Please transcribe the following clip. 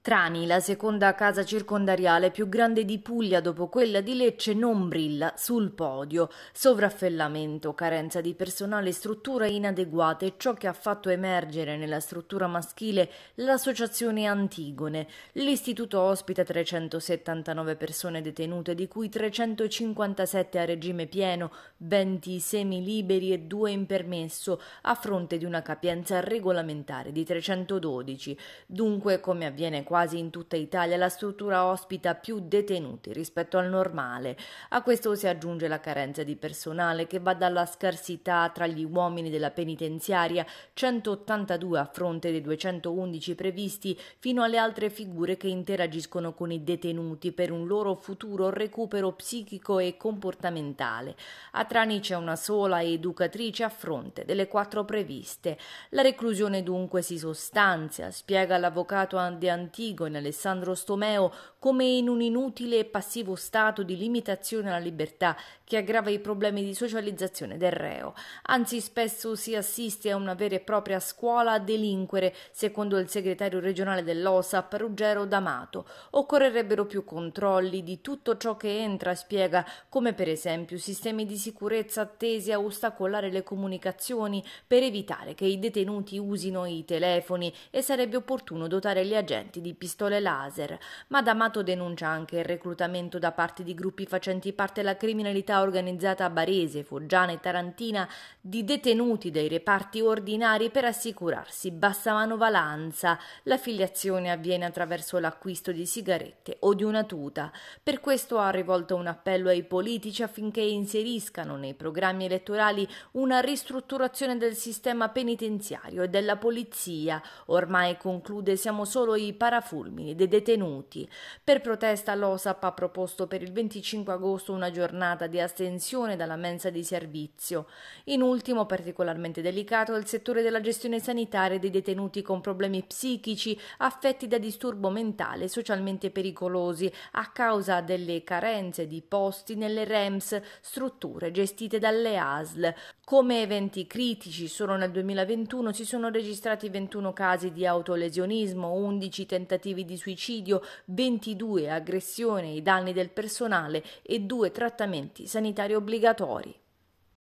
Trani, la seconda casa circondariale più grande di Puglia dopo quella di Lecce, non brilla sul podio. Sovraffellamento, carenza di personale e strutture inadeguate è ciò che ha fatto emergere nella struttura maschile l'associazione Antigone. L'istituto ospita 379 persone detenute, di cui 357 a regime pieno, 20 semiliberi e 2 in permesso, a fronte di una capienza regolamentare di 312. Dunque, come avviene quasi in tutta Italia la struttura ospita più detenuti rispetto al normale. A questo si aggiunge la carenza di personale che va dalla scarsità tra gli uomini della penitenziaria, 182 a fronte dei 211 previsti, fino alle altre figure che interagiscono con i detenuti per un loro futuro recupero psichico e comportamentale. A Trani c'è una sola educatrice a fronte delle quattro previste. La reclusione dunque si sostanzia, spiega l'avvocato De Antino Latigo e in Alessandro Stomeo come in un inutile e passivo stato di limitazione alla libertà che aggrava i problemi di socializzazione del reo. Anzi, spesso si assiste a una vera e propria scuola a delinquere, secondo il segretario regionale dell'OSAP Ruggero D'Amato. Occorrerebbero più controlli di tutto ciò che entra, spiega, come per esempio sistemi di sicurezza tesi a ostacolare le comunicazioni per evitare che i detenuti usino i telefoni e sarebbe opportuno dotare gli agenti di di pistole laser, ma D'Amato denuncia anche il reclutamento da parte di gruppi facenti parte della criminalità organizzata a Barese, Foggiana e Tarantina di detenuti dei reparti ordinari per assicurarsi bassa manovalanza. L'affiliazione avviene attraverso l'acquisto di sigarette o di una tuta. Per questo ha rivolto un appello ai politici affinché inseriscano nei programmi elettorali una ristrutturazione del sistema penitenziario e della polizia. Ormai conclude siamo solo i parapolitici parafulmini dei detenuti. Per protesta l'OSAP ha proposto per il 25 agosto una giornata di astensione dalla mensa di servizio. In ultimo, particolarmente delicato, è il settore della gestione sanitaria dei detenuti con problemi psichici affetti da disturbo mentale e socialmente pericolosi a causa delle carenze di posti nelle REMS, strutture gestite dalle ASL. Come eventi critici, solo nel 2021 si sono registrati 21 casi di autolesionismo, 11 tentativi tentativi di suicidio, 22 aggressioni ai danni del personale e due trattamenti sanitari obbligatori.